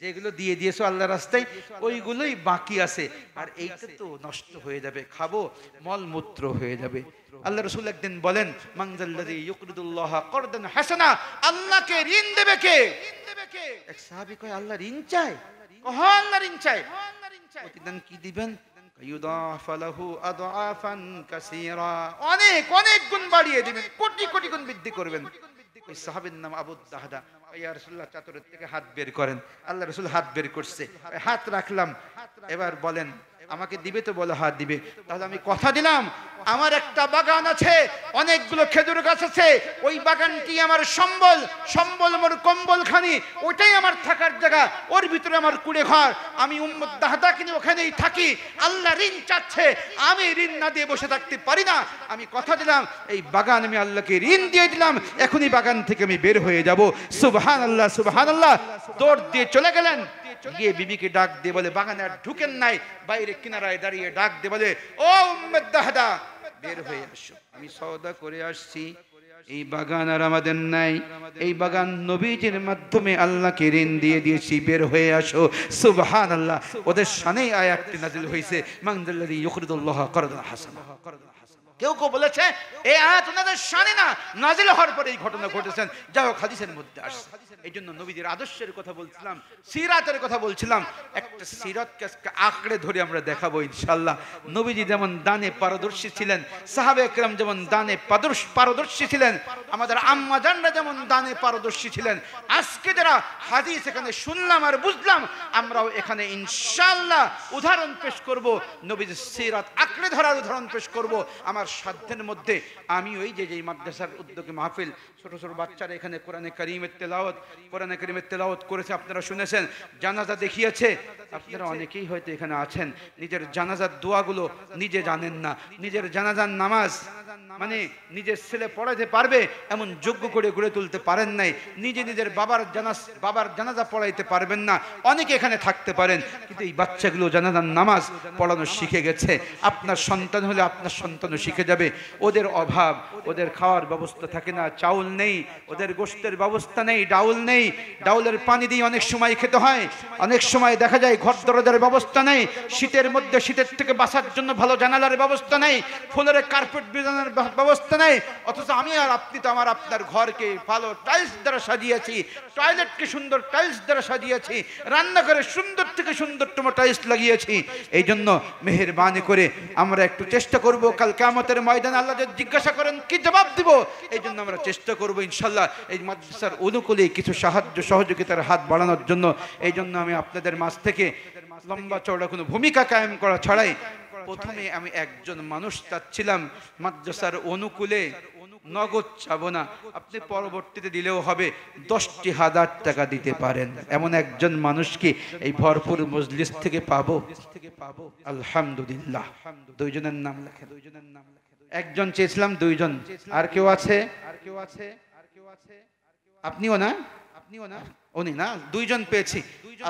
A: যেগুলো দিয়ে দিয়েছো আল্লাহ রাস্তায় ওইগুলোই বাকি আছে আর এইটা তো নষ্ট হয়ে যাবে খাবো মলমূত্র হয়ে যাবে আল্লাহ রসুল একদিন বলেন মাংজাল্লাদি ইউকরিদুল্লাহ করদেন হাসানা আল্লাহকে ঋণ দেবে কে এক সাহাবি কয় আল্লাহ ঋণ চায় অহংকারিং চাই প্রতিদান কি দিবেন অনেক অনেক গুণ বাড়িয়ে দিবেন কোটি কোটি গুণ বৃদ্ধি করবেন ওই সাহাবের নাম আবু দাহাদা ইয়া রসুল্লাহ চাতরের থেকে হাত বের করেন আল্লাহ রসুল হাত বের করছে হাত রাখলাম এবার বলেন আমাকে দিবে তো বলো হাত দিবে তাহলে আমি কথা দিলাম আমার একটা বাগান আছে অনেকগুলো খেজুর গাছ আছে ওই বাগানটি আমার সম্বল সম্বল মোর কম্বলখানি ওটাই আমার থাকার জায়গা ওর ভিতরে আমার কুড়ে ঘর আমি উম্মদ দাহাদা কিনে ওখানেই থাকি আল্লাহ ঋণ চাচ্ছে আমি ঋণ না দিয়ে বসে থাকতে পারি না আমি কথা দিলাম এই বাগান আমি আল্লাহকে ঋণ দিয়ে দিলাম এখনই বাগান থেকে আমি বের হয়ে যাব সুবহান আল্লাহ সুবহান আল্লাহ দৌড় দিয়ে চলে গেলেন গিয়ে বিবিকে ডাক দিয়ে বলে বাগানে আর ঢুকেন নাই বাইরে কিনারায় দাঁড়িয়ে ডাক দিয়ে বলে ও উম্মেদ দাহাদা বের হয়ে আসো আমি সওদা করে আসছি এই বাগান আর আমাদের নাই এই বাগান নবীজির মাধ্যমে আল্লাহকে ঋণ দিয়ে দিয়েছি বের হয়ে আসো সুবহান আল্লাহ ওদের সানেই আয়াতটি নাজিল হয়েছে মাংদুল্লাহ করদা করদুল করদা কেউ কেউ বলেছে এই আয়াত ওনাদের শানে না নাজিল হওয়ার পরে এই ঘটনা ঘটেছেন যাই হোক হাদিসের মধ্যে আসছে এই জন্য নবীদের আদর্শের কথা বলছিলাম সিরাতের কথা বলছিলাম একটা সিরাতকে আজকে আঁকড়ে ধরে আমরা দেখাবো ইনশাল্লাহ নবীজি যেমন দানে পারদর্শী ছিলেন সাহাবে একরাম যেমন দানে পারদর্শী ছিলেন আমাদের আম্মাজানরা যেমন দানে পারদর্শী ছিলেন আজকে যারা হাদিস এখানে শুনলাম আর বুঝলাম আমরাও এখানে ইনশাল্লাহ উদাহরণ পেশ করব নবীজির সিরাত আঁকড়ে ধরার উদাহরণ পেশ করব আমার সাধ্যের মধ্যে আমি ওই যে যেই মাদ্রাসার উদ্যোগে মাহফিল ছোট ছোট বাচ্চারা এখানে কোরআনে করিমের তেলাওয়াত কোরআনে করিমের তেলাওয়াত করেছে আপনারা শুনেছেন জানাজা দেখিয়েছে আপনারা অনেকেই হয়তো এখানে আছেন নিজের জানাজার দোয়াগুলো নিজে জানেন না নিজের জানাজার নামাজ মানে নিজের ছেলে পড়াতে পারবে এমন যোগ্য করে গড়ে তুলতে পারেন নাই নিজে নিজের বাবার জানাজ বাবার জানাজা পড়াইতে পারবেন না অনেকে এখানে থাকতে পারেন কিন্তু এই বাচ্চাগুলো জানাজার নামাজ পড়ানো শিখে গেছে আপনার সন্তান হলে আপনার সন্তানও শিখে থেকে যাবে ওদের অভাব ওদের খাওয়ার ব্যবস্থা থাকে না চাউল নেই ওদের গোষ্ঠের ব্যবস্থা নেই ডাউল নেই ডাউলের পানি দিয়ে অনেক সময় খেতে হয় অনেক সময় দেখা যায় ঘর দরজার ব্যবস্থা নেই শীতের মধ্যে শীতের থেকে বাসার জন্য ভালো জানালার ব্যবস্থা নেই ফুলের কার্পেট বিজানোর ব্যবস্থা নেই অথচ আমি আর আপনি তো আমার আপনার ঘরকে ভালো টাইলস দ্বারা সাজিয়েছি টয়লেটকে সুন্দর টাইলস দ্বারা সাজিয়েছি রান্নাঘরে সুন্দর থেকে সুন্দরতম টাইলস লাগিয়েছি এই জন্য মেহরবানি করে আমরা একটু চেষ্টা করব কাল কেমন কেয়ামতের ময়দান আল্লাহ যদি জিজ্ঞাসা করেন কি জবাব দিব এই জন্য আমরা চেষ্টা করবো ইনশাল্লাহ এই মাদ্রাসার অনুকূলে কিছু সাহায্য সহযোগিতার হাত বাড়ানোর জন্য এই জন্য আমি আপনাদের মাছ থেকে লম্বা চওড়া কোনো ভূমিকা কায়েম করা ছাড়াই প্রথমে আমি একজন মানুষ চাচ্ছিলাম মাদ্রাসার অনুকূলে নগদ চাবো না আপনি পরবর্তীতে দিলেও হবে দশটি হাজার টাকা দিতে পারেন এমন একজন মানুষকে এই ভরপুর মজলিস থেকে পাবো থেকে পাবো আলহামদুলিল্লাহ দুইজনের নাম লেখা দুইজনের নাম লেখা একজন চেয়েছিলাম দুইজন আর কেউ আছে আর কেউ আছে আর কেউ আছে আর আপনিও না আপনিও না উনি না দুইজন পেয়েছি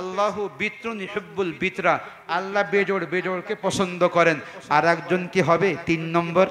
A: আল্লাহ বিত্র হিব্বুল বিতরা আল্লাহ বেজোড় বেজোড়কে পছন্দ করেন আর একজন কি হবে তিন নম্বর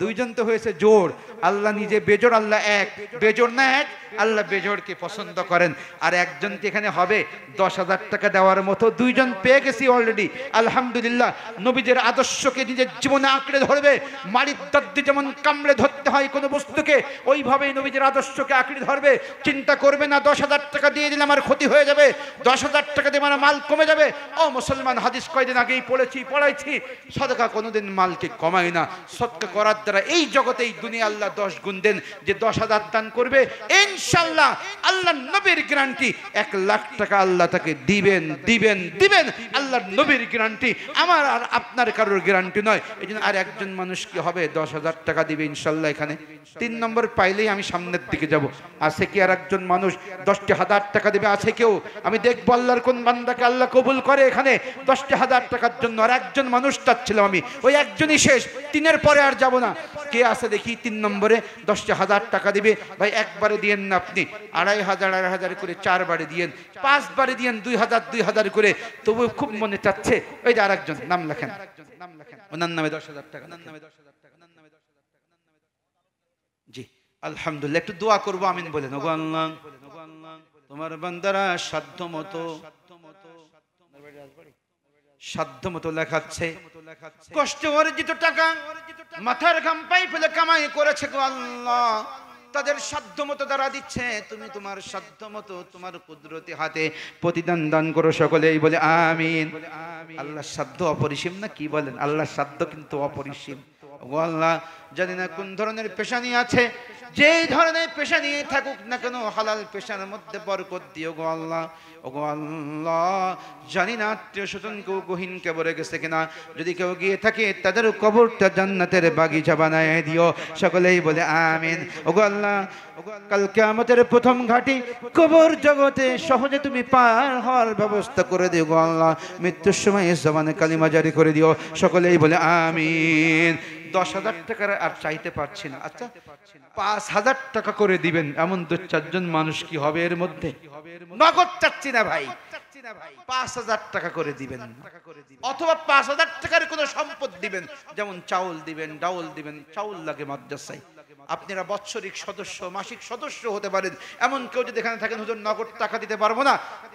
A: দুইজন তো হয়েছে জোর আল্লাহ নিজে বেজোর আল্লাহ এক বেজোর না এক আল্লাহ বেজোরকে পছন্দ করেন আর একজন কি এখানে হবে দশ হাজার টাকা দেওয়ার মতো দুইজন পেয়ে গেছি অলরেডি আলহামদুলিল্লাহ নবীদের আদর্শকে নিজের জীবনে আঁকড়ে ধরবে মারির দর্দি যেমন কামড়ে ধরতে হয় কোনো বস্তুকে ওইভাবেই নবীদের আদর্শকে আঁকড়ে ধরবে চিন্তা করবে না দশ হাজার টাকা দিয়ে দিলে আমার ক্ষতি হয়ে যাবে দশ হাজার টাকা দিয়ে আমার মাল কমে যাবে ও মুসলমান হাদিস কয়দিন আগেই পড়েছি পড়াইছি সদকা কোনোদিন মালকে কমায় না সদকা করার দ্বারা এই জগতে এই দুনিয়া আল্লাহ দশ গুণ দেন যে দশ হাজার দান করবে ইনশাল্লাহ আল্লাহ নবীর গ্রান্টি এক লাখ টাকা আল্লাহ তাকে দিবেন দিবেন দিবেন আল্লাহ নবীর গ্রান্টি আমার আর আপনার কারোর গ্যারান্টি নয় এই জন্য আর একজন মানুষ কি হবে দশ হাজার টাকা দিবে ইনশাল্লাহ এখানে তিন নম্বর পাইলেই আমি সামনের দিকে যাব আছে কি আর একজন মানুষ দশটি হাজার টাকা দিবে আছে কেউ আমি দেখবো আল্লাহর কোন বান্দাকে আল্লাহ কবুল করে এখানে দশটি হাজার টাকার জন্য আর একজন মানুষ চাচ্ছিলাম আমি ওই একজনই শেষ তিনের পরে আর যাব না কে আছে দেখি তিন নম্বরে দশটা হাজার টাকা দিবে ভাই একবারে দিয়েন না আপনি আড়াই হাজার আড়াই হাজার করে চারবারে দিয়েন পাঁচবারে দিয়েন দুই হাজার দুই হাজার করে তবু খুব মনে চাচ্ছে ওই যে আরেকজন নাম লেখেন ওনার নামে দশ হাজার টাকা জি আলহামদুলিল্লাহ একটু দোয়া করবো আমিন বলে বলেন
B: তোমার বান্দারা সাধ্য মতো
A: সাধ্যমতো লেখাচ্ছে কষ্ট অর্জিত টাকা মাথার ঘাম পাই ফেলে কামাই করেছে গো আল্লাহ তাদের সাধ্যমতো তারা দিচ্ছে তুমি তোমার সাধ্যমতো তোমার কুদরতি হাতে প্রতিদান দান করো সকলেই বলে আমিন আল্লাহ সাধ্য অপরিসীম না কি বলেন আল্লাহ সাধ্য কিন্তু অপরিসীম আল্লাহ জানি না কোন ধরনের পেশানি আছে যে ধরনের পেশা নিয়ে থাকুক না কেন হালাল পেশার মধ্যে বরকত দিও গো আল্লাহ ও গো আল্লাহ জানি না আত্মীয় স্বজন কেউ গহীন কেবরে গেছে কিনা যদি কেউ গিয়ে থাকে তাদের কবরটা জান্নাতের বাগিচা বানায় দিও সকলেই বলে আমিন ও গো আল্লাহ কালকে আমাদের প্রথম ঘাটি কবর জগতে সহজে তুমি পার হওয়ার ব্যবস্থা করে দিও গো আল্লাহ মৃত্যুর সময় জবানে কালিমা জারি করে দিও সকলেই বলে আমিন দশ হাজার টাকার আর চাইতে পারছি না আচ্ছা পাঁচ পাঁচ হাজার টাকা করে দিবেন এমন দু চারজন মানুষ কি হবে এর মধ্যে নগদ চাচ্ছি না ভাই পাঁচ হাজার টাকা করে দিবেন অথবা পাঁচ হাজার টাকার কোনো সম্পদ দিবেন যেমন চাউল দিবেন ডাউল দিবেন চাউল লাগে আপনারা বৎসরিক সদস্য মাসিক সদস্য হতে পারেন এমন কেউ যদি এখানে থাকেন নগদ টাকা দিতে পারবো না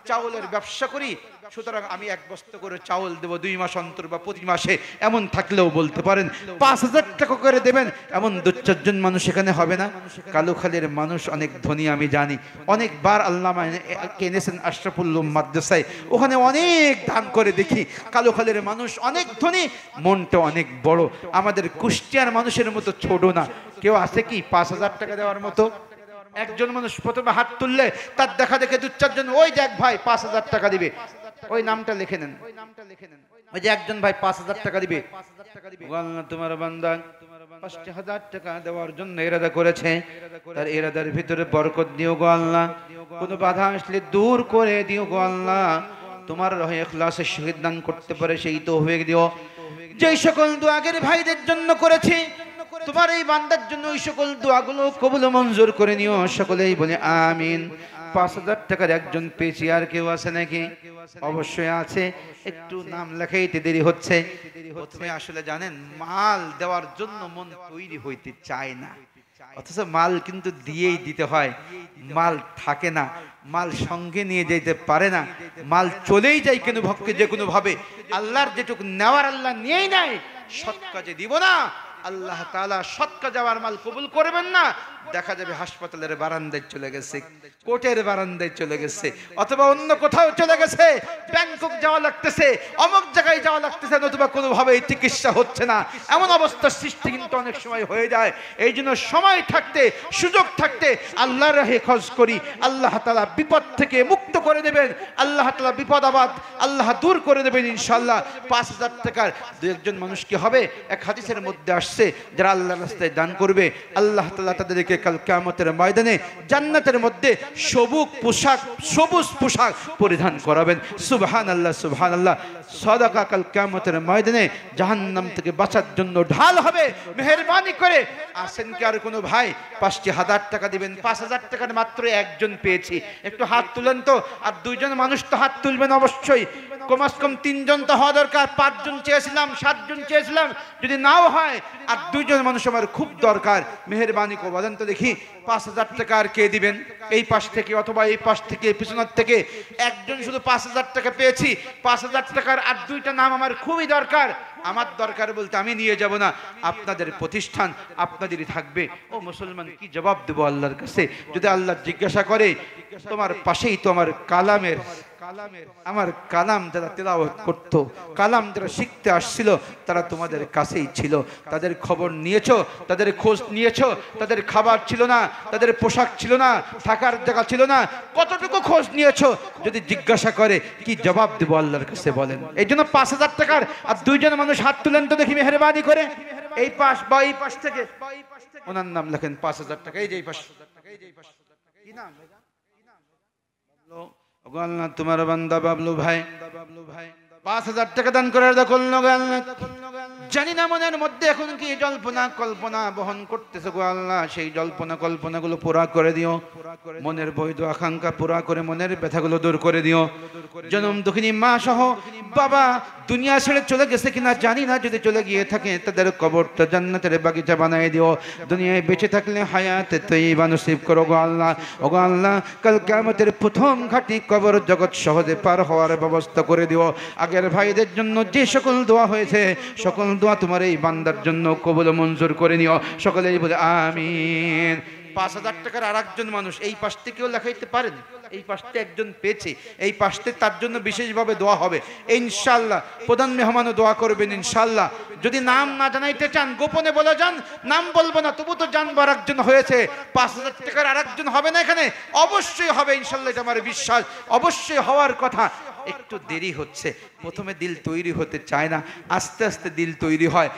A: চাউলের ব্যবসা করি সুতরাং আমি এক বস্তা করে চাউল দেব দুই মাস অন্তর বা প্রতি মাসে এমন থাকলেও বলতে পারেন পাঁচ হাজার টাকা করে দেবেন এমন দু চারজন মানুষ এখানে হবে না কালুখালের মানুষ অনেক ধনী আমি জানি অনেকবার আল্লাহ কেনেছেন আশরাফুল্ল মাদ্রাসায় ওখানে অনেক দান করে দেখি কালুখালের মানুষ অনেক ধনী মনটা অনেক বড় আমাদের কুষ্টিয়ার মানুষের মতো ছোট না কেউ আছে কি পাঁচ হাজার টাকা দেওয়ার মতো একজন মানুষ প্রথমে হাত তুললে তার দেখা দেখে দু চারজন ওই দেখ ভাই পাঁচ হাজার টাকা দিবে ওই নামটা লিখে নেন ওই যে একজন ভাই পাঁচ হাজার টাকা দিবে তোমার বান্দা পাঁচটি হাজার টাকা দেওয়ার জন্য এরাদা করেছে তার এরাদার ভিতরে বরকত দিও গো আল্লাহ কোন বাধা আসলে দূর করে দিও গো আল্লাহ তোমার রহে এখলাসের শহীদ দান করতে পারে সেই তো হয়ে দিও যে সকল দু আগের ভাইদের জন্য করেছি তোমার এই বান্দার জন্য ওই সকল দোয়াগুলো কবুল মঞ্জুর করে নিও সকলেই বলে আমিন পাঁচ হাজার টাকার একজন পেয়েছি আর কেউ আছে নাকি অবশ্যই আছে একটু নাম লেখাইতে দেরি হচ্ছে প্রথমে আসলে জানেন মাল দেওয়ার জন্য মন তৈরি হইতে চায় না অথচ মাল কিন্তু দিয়েই দিতে হয় মাল থাকে না মাল সঙ্গে নিয়ে যেতে পারে না মাল চলেই যায় কেন ভক্তকে যে কোনো ভাবে আল্লাহর যেটুকু নেওয়ার আল্লাহ নিয়েই নাই সৎ কাজে দিব না আল্লাহ তালা সৎ কাজে আমার মাল কবুল করবেন না দেখা যাবে হাসপাতালের বারান্দায় চলে গেছে কোর্টের বারান্দায় চলে গেছে অথবা অন্য কোথাও চলে গেছে ব্যাংকক যাওয়া লাগতেছে অমুক জায়গায় যাওয়া লাগতেছে নতুবা কোনোভাবেই চিকিৎসা হচ্ছে না এমন অবস্থার সৃষ্টি কিন্তু অনেক সময় হয়ে যায় এই জন্য সময় থাকতে সুযোগ থাকতে আল্লাহ রাহে খজ করি আল্লাহ তালা বিপদ থেকে মুক্ত করে দেবেন আল্লাহ তালা বিপদ আবাদ আল্লাহ দূর করে দেবেন ইনশাল্লাহ পাঁচ হাজার টাকার দু একজন মানুষ কি হবে এক হাদিসের মধ্যে আসছে যারা আল্লাহ রাস্তায় দান করবে আল্লাহ তালা তাদেরকে কাল কেমতের ময়দানে জান্নাতের মধ্যে সবুজ পোশাক সবুজ পোশাক পরিধান করাবেন সুবহান আল্লাহ সুবহান আল্লাহ সদাকা কাল কেমতের ময়দানে জাহান্নাম থেকে বাঁচার জন্য ঢাল হবে মেহরবানি করে আসেন কি আর কোনো ভাই পাঁচটি হাজার টাকা দিবেন পাঁচ হাজার টাকার মাত্র একজন পেয়েছি একটু হাত তুলেন তো আর দুইজন মানুষ তো হাত তুলবেন অবশ্যই কমাস কম তিনজন তো হওয়া দরকার পাঁচজন চেয়েছিলাম সাতজন চেয়েছিলাম যদি নাও হয় আর দুইজন মানুষ আমার খুব দরকার মেহরবানি করবেন তো দেখি পাঁচ হাজার টাকা আর কে দিবেন এই পাশ থেকে অথবা এই পাশ থেকে পিছনের থেকে একজন শুধু পাঁচ হাজার টাকা পেয়েছি পাঁচ হাজার টাকার আর দুইটা নাম আমার খুবই দরকার আমার দরকার বলতে আমি নিয়ে যাব না আপনাদের প্রতিষ্ঠান আপনাদেরই থাকবে ও মুসলমান কি জবাব দেবো আল্লাহর কাছে যদি আল্লাহ জিজ্ঞাসা করে তোমার পাশেই তোমার কালামের কালামের আমার কালাম যারা তেলাও করতো কালাম যারা শিখতে আসছিল তারা তোমাদের কাছেই ছিল তাদের খবর নিয়েছো তাদের খোঁজ নিয়েছো তাদের খাবার ছিল না তাদের পোশাক ছিল না থাকার জায়গা ছিল না কতটুকু খোঁজ নিয়েছো যদি জিজ্ঞাসা করে কি জবাব দেব আল্লাহর কাছে বলেন এই জন্য পাঁচ হাজার টাকার আর দুইজন মানুষ হাত তুলেন তো দেখি মেহরবানি করে এই পাশ বা এই পাশ থেকে ওনার নাম লেখেন পাঁচ হাজার টাকা এই যে এই পাশ কি নাম কি নাম আল্লাহ তোমার বান্দা বাবলু ভাই বাবলু ভাই পাঁচ হাজার টাকা দান করার দখল নগাল জানি না মনের মধ্যে এখন কি জল্পনা কল্পনা বহন করতেছে গো আল্লাহ সেই জল্পনা কল্পনাগুলো পুরা করে দিও মনের বৈধ আকাঙ্ক্ষা পুরা করে মনের ব্যথাগুলো দূর করে দিও জনম দুঃখিনী মা সহ বাবা দুনিয়া ছেড়ে চলে গেছে কিনা জানি না যদি চলে গিয়ে থাকে তাদের কবরটা জান্নাতের বাগিচা বানাই দিও দুনিয়ায় বেঁচে থাকলে হায়াতে তৈবা নসিব করো গো আল্লাহ ও গো আল্লাহ কাল কামতের প্রথম ঘাটি কবর জগৎ সহজে পার হওয়ার ব্যবস্থা করে দিও আগে আগের ভাইদের জন্য যে সকল দোয়া হয়েছে সকল দোয়া তোমার এই বান্দার জন্য কবল মঞ্জুর করে নিও সকলেই বলে আমিন পাঁচ হাজার টাকার আর একজন মানুষ এই পাশতে কেউ লেখাইতে পারেন এই পাশতে একজন পেয়েছে এই পাশতে তার জন্য বিশেষভাবে দোয়া হবে ইনশাল্লাহ প্রধান মেহমানও দোয়া করবেন ইনশাল্লাহ যদি নাম না জানাইতে চান গোপনে বলে যান নাম বলবো না তবু তো জানবার একজন হয়েছে পাঁচ হাজার টাকার আর একজন হবে না এখানে অবশ্যই হবে ইনশাল্লাহ এটা আমার বিশ্বাস অবশ্যই হওয়ার কথা একটু দেরি হচ্ছে প্রথমে দিল তৈরি হতে চায় না আস্তে আস্তে দিল তৈরি হয়